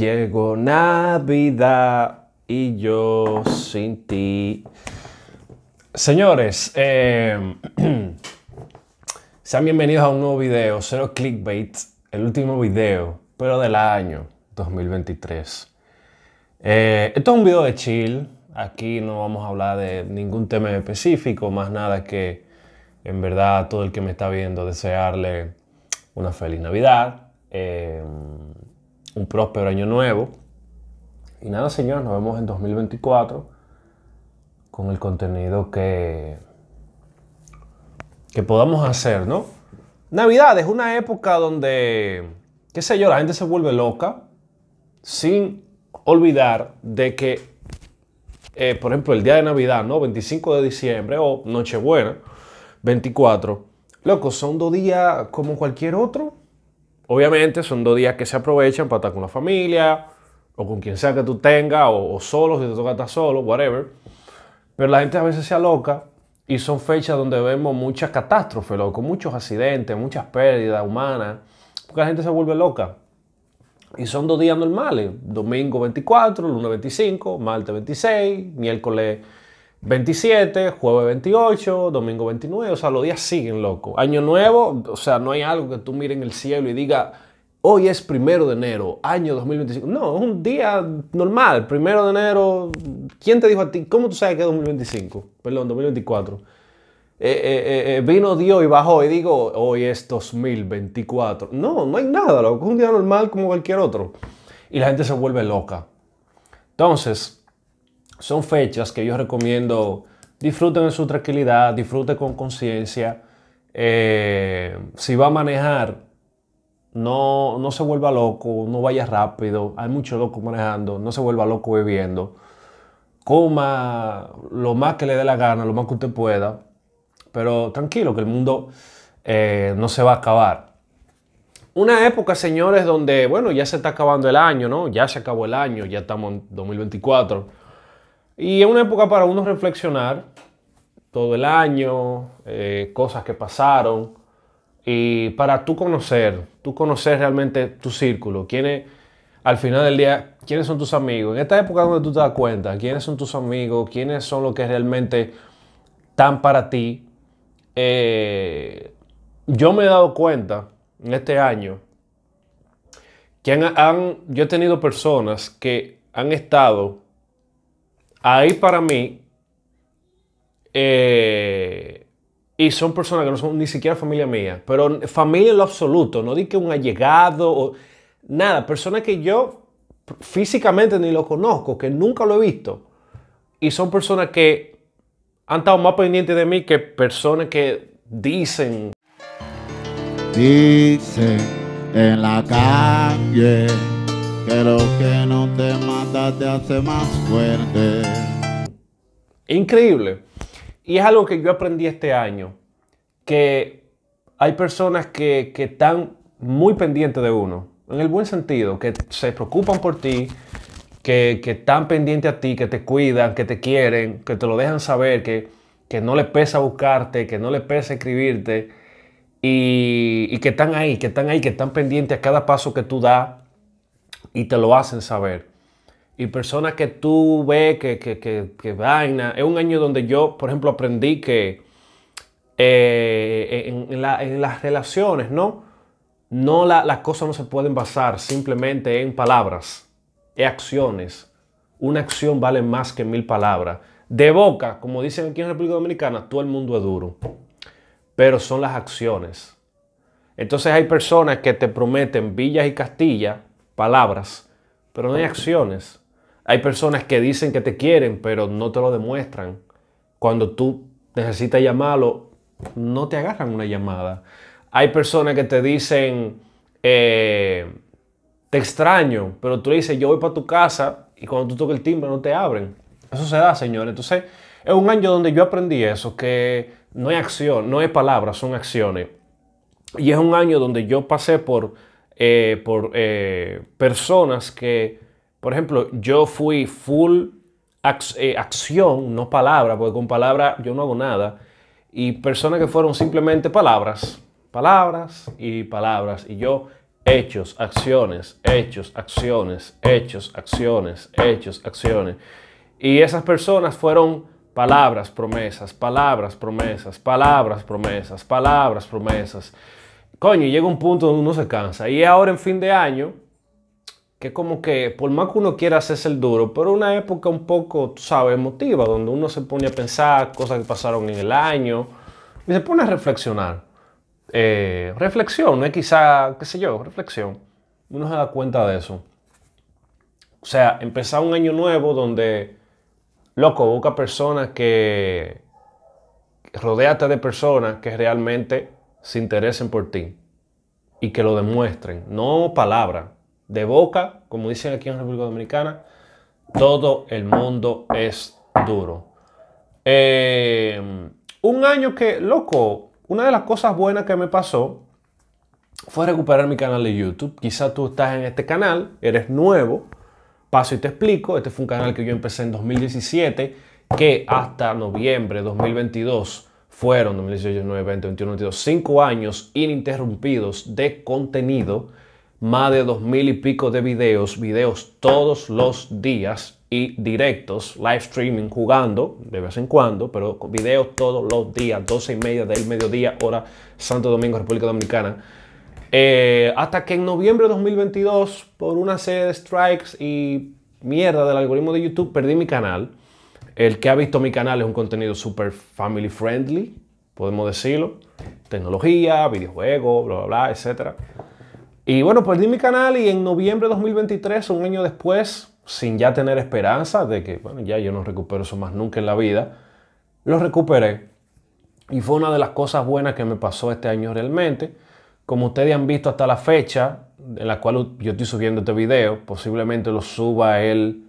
Llegó Navidad y yo sin ti. Señores, em, sean bienvenidos a un nuevo video, cero clickbait, el último video, pero del año 2023. Eh, esto es un video de chill, aquí no vamos a hablar de ningún tema específico, más nada que en verdad a todo el que me está viendo desearle una feliz Navidad. Eh, un próspero año nuevo. Y nada, señores, nos vemos en 2024 con el contenido que, que podamos hacer, ¿no? Navidad es una época donde, qué sé yo, la gente se vuelve loca sin olvidar de que, eh, por ejemplo, el día de Navidad, ¿no? 25 de diciembre o Nochebuena, 24, Locos, son dos días como cualquier otro. Obviamente son dos días que se aprovechan para estar con la familia o con quien sea que tú tengas o, solo, si te toca estar solo, whatever. Pero la gente a veces se aloca y son fechas donde vemos muchas catástrofes, loco, muchos accidentes, muchas pérdidas humanas, porque la gente se vuelve loca. Y son dos días normales, domingo 24, lunes 25, martes 26, miércoles 27, jueves 28, domingo 29, o sea, los días siguen, loco. Año nuevo, o sea, no hay algo que tú mires en el cielo y diga, hoy es primero de enero, año 2025. No, es un día normal, primero de enero. ¿Quién te dijo a ti? ¿Cómo tú sabes que es 2025? Perdón, 2024. Eh, eh, eh, vino Dios y bajó y digo, hoy es 2024. No, no hay nada, loco. Es un día normal como cualquier otro. Y la gente se vuelve loca. Entonces, son fechas que yo recomiendo disfruten en su tranquilidad, disfruten con conciencia. Eh, si va a manejar, no, no se vuelva loco, no vaya rápido. Hay mucho loco manejando, no se vuelva loco bebiendo. Coma lo más que le dé la gana, lo más que usted pueda. Pero tranquilo, que el mundo eh, no se va a acabar. Una época, señores, donde, bueno, ya se está acabando el año, ¿no? Ya se acabó el año, ya estamos en 2024 y es una época para uno reflexionar todo el año, eh, cosas que pasaron, y para tú conocer, tú conocer realmente tu círculo, quiénes, al final del día, quiénes son tus amigos. En esta época donde tú te das cuenta, quiénes son tus amigos, quiénes son los que realmente están para ti. Eh, yo me he dado cuenta en este año que han, yo he tenido personas que han estado ahí para mí, eh, y son personas que no son ni siquiera familia mía, pero familia en lo absoluto, no di que un allegado o nada, personas que yo físicamente ni lo conozco, que nunca lo he visto, y son personas que han estado más pendientes de mí que personas que dicen. Dicen en la calle pero que no te mata te hace más fuerte. Increíble. Y es algo que yo aprendí este año, que hay personas que, están muy pendientes de uno, en el buen sentido, que se preocupan por ti, que, están pendientes a ti, que te cuidan, que te quieren, que te lo dejan saber, que, que no les pesa buscarte, que no les pesa escribirte y, y, que están ahí, que están ahí, que están pendientes a cada paso que tú das, y te lo hacen saber. Y personas que tú ves que, que, que, vaina. Es un año donde yo, por ejemplo, aprendí que eh, en, las relaciones, ¿no? No las cosas no se pueden basar simplemente en palabras, en acciones. Una acción vale más que mil palabras. De boca, como dicen aquí en República Dominicana, todo el mundo es duro. Pero son las acciones. Entonces hay personas que te prometen villas y castillas palabras, pero no hay acciones. Hay personas que dicen que te quieren, pero no te lo demuestran. Cuando tú necesitas llamarlo, no te agarran una llamada. Hay personas que te dicen, eh, te extraño, pero tú le dices, yo voy para tu casa y cuando tú tocas el timbre no te abren. Eso se da, señores. Entonces, es un año donde yo aprendí eso, que no hay acción, no hay palabras, son acciones. Y es un año donde yo pasé por eh, por eh, personas que, por ejemplo, yo fui full eh, acción, no palabra, porque con palabra yo no hago nada, y personas que fueron simplemente palabras, palabras y palabras, y yo hechos, acciones, hechos, acciones, hechos, acciones, hechos, acciones. Y esas personas fueron palabras, promesas, palabras, promesas, palabras, promesas, palabras, promesas coño, llega un punto donde uno se cansa. Y ahora en fin de año, que como que por más que uno quiera hacerse el duro, pero una época un poco, sabes, emotiva, donde uno se pone a pensar cosas que pasaron en el año y se pone a reflexionar. Eh, reflexión, no quizá, qué sé yo, reflexión. Uno se da cuenta de eso. O sea, empezar un año nuevo donde, loco, busca personas que, rodeate de personas que realmente se interesen por ti y que lo demuestren, no palabra, de boca, como dicen aquí en República Dominicana, todo el mundo es duro. Eh, un año que, loco, una de las cosas buenas que me pasó fue recuperar mi canal de YouTube. Quizás tú estás en este canal, eres nuevo, paso y te explico. Este fue un canal que yo empecé en 2017, que hasta noviembre de 2022 fueron 2018, 19, 20, 21, 22, 5 años ininterrumpidos de contenido, más de 2.000 y pico de videos, videos todos los días y directos, live streaming jugando de vez en cuando, pero videos todos los días, 12 y media del mediodía, hora Santo Domingo, República Dominicana. Eh, hasta que en noviembre de 2022, por una serie de strikes y mierda del algoritmo de YouTube, perdí mi canal. El que ha visto mi canal es un contenido súper family friendly, podemos decirlo. Tecnología, videojuegos, bla, bla, bla, etc. Y bueno, perdí mi canal y en noviembre de 2023, un año después, sin ya tener esperanza de que, bueno, ya yo no recupero eso más nunca en la vida, lo recuperé. Y fue una de las cosas buenas que me pasó este año realmente. Como ustedes han visto hasta la fecha en la cual yo estoy subiendo este video, posiblemente lo suba él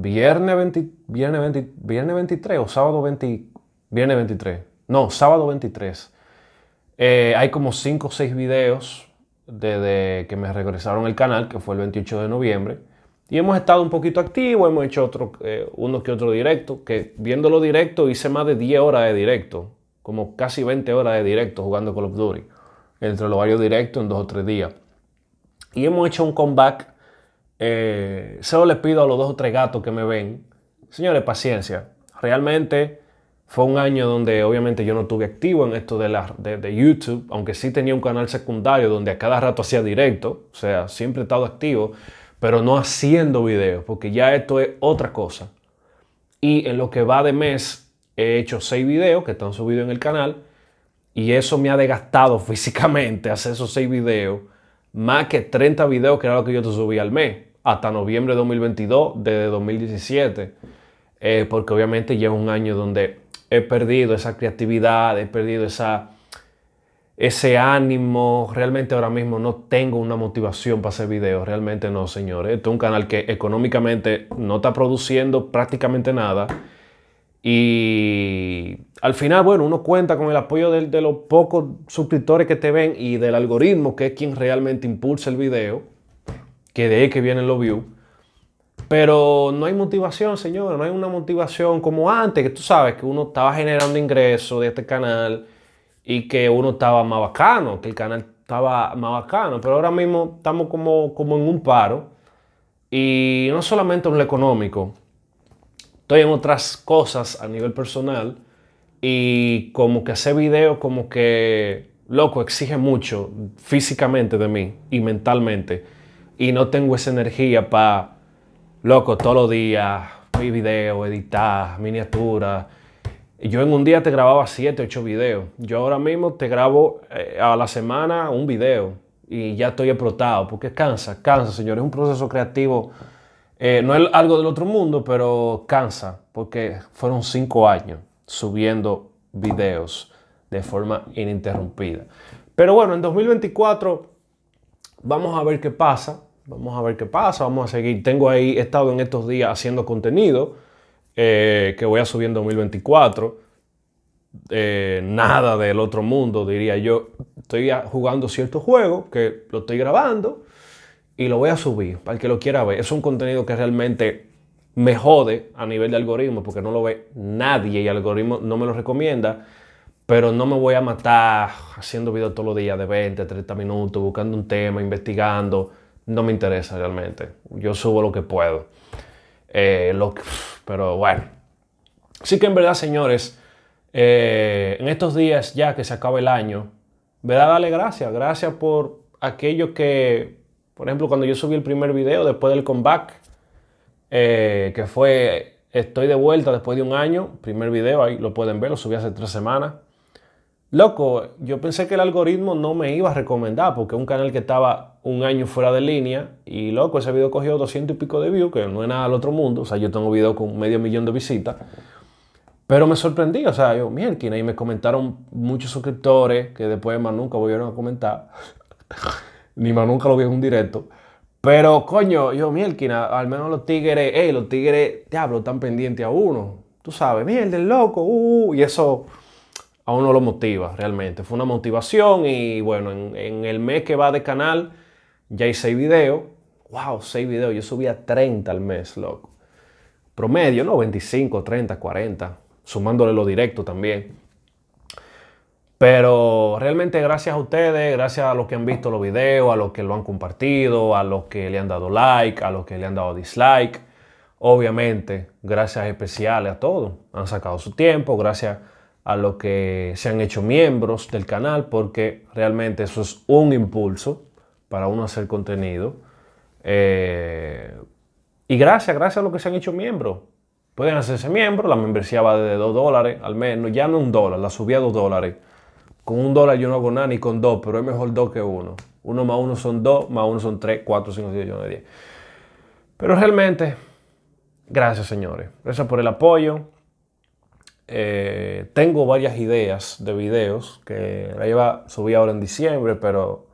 viernes, viernes, 23 o sábado 20, viernes 23. No, sábado 23. Eh, hay como 5 o 6 videos desde que me regresaron el canal, que fue el 28 de noviembre. Y hemos estado un poquito activos, hemos hecho otro, eh, que otro directo, que viéndolo directo hice más de 10 horas de directo, como casi 20 horas de directo jugando Call of Duty, entre los varios directos en dos o tres días. Y hemos hecho un comeback eh, solo les pido a los dos o tres gatos que me ven, señores, paciencia. Realmente fue un año donde obviamente yo no estuve activo en esto de, la, de, de, YouTube, aunque sí tenía un canal secundario donde a cada rato hacía directo, o sea, siempre he estado activo, pero no haciendo videos, porque ya esto es otra cosa. Y en lo que va de mes he hecho seis videos que están subidos en el canal y eso me ha desgastado físicamente hacer esos seis videos, más que 30 videos que era lo que yo te subía al mes hasta noviembre de 2022, desde 2017, eh, porque obviamente lleva un año donde he perdido esa creatividad, he perdido esa, ese ánimo. Realmente ahora mismo no tengo una motivación para hacer videos, realmente no, señores. Esto es un canal que económicamente no está produciendo prácticamente nada. Y al final, bueno, uno cuenta con el apoyo de, de los pocos suscriptores que te ven y del algoritmo, que es quien realmente impulsa el video que de ahí que vienen los views. Pero no hay motivación, señor, no hay una motivación como antes, que tú sabes que uno estaba generando ingresos de este canal y que uno estaba más bacano, que el canal estaba más bacano. Pero ahora mismo estamos como, como en un paro y no solamente en lo económico, estoy en otras cosas a nivel personal y como que hacer videos como que, loco, exige mucho físicamente de mí y mentalmente y no tengo esa energía para, loco, todos los días, mi video, editar, miniaturas. Yo en un día te grababa 7, 8 videos. Yo ahora mismo te grabo eh, a la semana un video y ya estoy explotado, porque cansa, cansa, señores. Es un proceso creativo, eh, no es algo del otro mundo, pero cansa, porque fueron 5 años subiendo videos de forma ininterrumpida. Pero bueno, en 2024 vamos a ver qué pasa vamos a ver qué pasa, vamos a seguir. Tengo ahí, he estado en estos días haciendo contenido eh, que voy a subir en 2024. Eh, nada del otro mundo, diría yo. Estoy jugando cierto juego que lo estoy grabando y lo voy a subir para el que lo quiera ver. Es un contenido que realmente me jode a nivel de algoritmo porque no lo ve nadie y el algoritmo no me lo recomienda. Pero no me voy a matar haciendo videos todos los días de 20, 30 minutos, buscando un tema, investigando no me interesa realmente. Yo subo lo que puedo. Eh, pero bueno. Sí que en verdad, señores, eh, en estos días ya que se acaba el año, ¿verdad? Dale gracias. Gracias por aquello que, por ejemplo, cuando yo subí el primer video después del comeback, eh, que fue Estoy de vuelta después de un año, primer video, ahí lo pueden ver, lo subí hace tres semanas. Loco, yo pensé que el algoritmo no me iba a recomendar porque un canal que estaba un año fuera de línea y loco, ese video cogió 200 y pico de views, que no es nada al otro mundo. O sea, yo tengo videos con medio millón de visitas. Pero me sorprendí, o sea, yo, mierda, y me comentaron muchos suscriptores que después más nunca volvieron a comentar. Ni más nunca lo vi en un directo. Pero, coño, yo, mielquina, al menos los tigres, eh los tigres, diablo, están pendientes a uno. Tú sabes, miel del loco, uh, y eso a uno lo motiva realmente. Fue una motivación y, bueno, en, en el mes que va de canal, ya hice video. Wow, 6 videos. Yo subía 30 al mes, loco. Promedio, ¿no? 25, 30, 40. Sumándole lo directo también. Pero realmente gracias a ustedes, gracias a los que han visto los videos, a los que lo han compartido, a los que le han dado like, a los que le han dado dislike. Obviamente, gracias especiales a todos. Han sacado su tiempo, gracias a los que se han hecho miembros del canal, porque realmente eso es un impulso para uno hacer contenido. Eh, y gracias, gracias a los que se han hecho miembros. Pueden hacerse miembros, la membresía va de 2 dólares, al menos. Ya no un dólar, la subí a 2 dólares. Con un dólar yo no hago nada, ni con 2, pero es mejor 2 que 1. 1 más 1 son 2, más 1 son 3, 4, 5, 6, 11, 10. Pero realmente, gracias señores. Gracias por el apoyo. Eh, tengo varias ideas de videos que subí ahora en diciembre, pero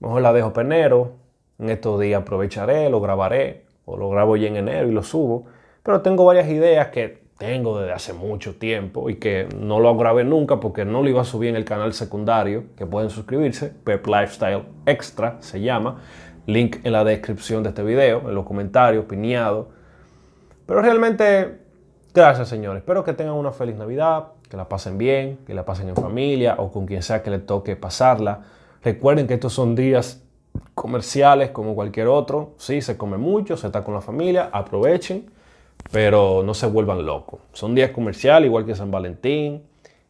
mejor la dejo enero. en estos días aprovecharé, lo grabaré, o lo grabo ya en enero y lo subo, pero tengo varias ideas que tengo desde hace mucho tiempo y que no lo grabé nunca porque no lo iba a subir en el canal secundario, que pueden suscribirse, Pep Lifestyle Extra se llama, link en la descripción de este video, en los comentarios, piñado. Pero realmente, gracias señores, espero que tengan una feliz Navidad, que la pasen bien, que la pasen en familia o con quien sea que le toque pasarla. Recuerden que estos son días comerciales como cualquier otro. Sí, se come mucho, se está con la familia, aprovechen, pero no se vuelvan locos. Son días comerciales, igual que San Valentín,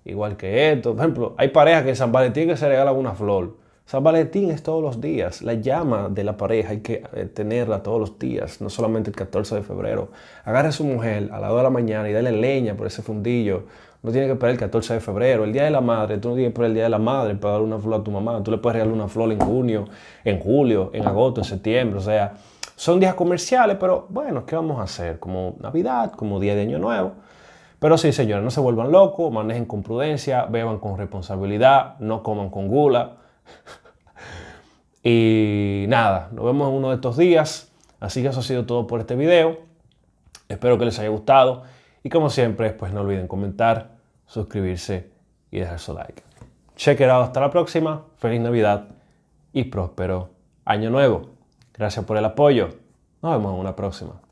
igual que esto. Por ejemplo, hay parejas que en San Valentín que se regala una flor. San Valentín es todos los días. La llama de la pareja hay que eh, tenerla todos los días, no solamente el 14 de febrero. Agarre a su mujer a las 2 de la mañana y dale leña por ese fundillo no tiene que esperar el 14 de febrero, el Día de la Madre. Tú no tienes que esperar el Día de la Madre para dar una flor a tu mamá. Tú le puedes regalar una flor en junio, en julio, en agosto, en septiembre. O sea, son días comerciales, pero bueno, ¿qué vamos a hacer? Como Navidad, como Día de Año Nuevo. Pero sí, señores, no se vuelvan locos, manejen con prudencia, beban con responsabilidad, no coman con gula. y nada, nos vemos en uno de estos días. Así que eso ha sido todo por este video. Espero que les haya gustado. Y como siempre, pues no olviden comentar, suscribirse y dejar su like. Check out, hasta la próxima, feliz Navidad y próspero año nuevo. Gracias por el apoyo. Nos vemos en una próxima.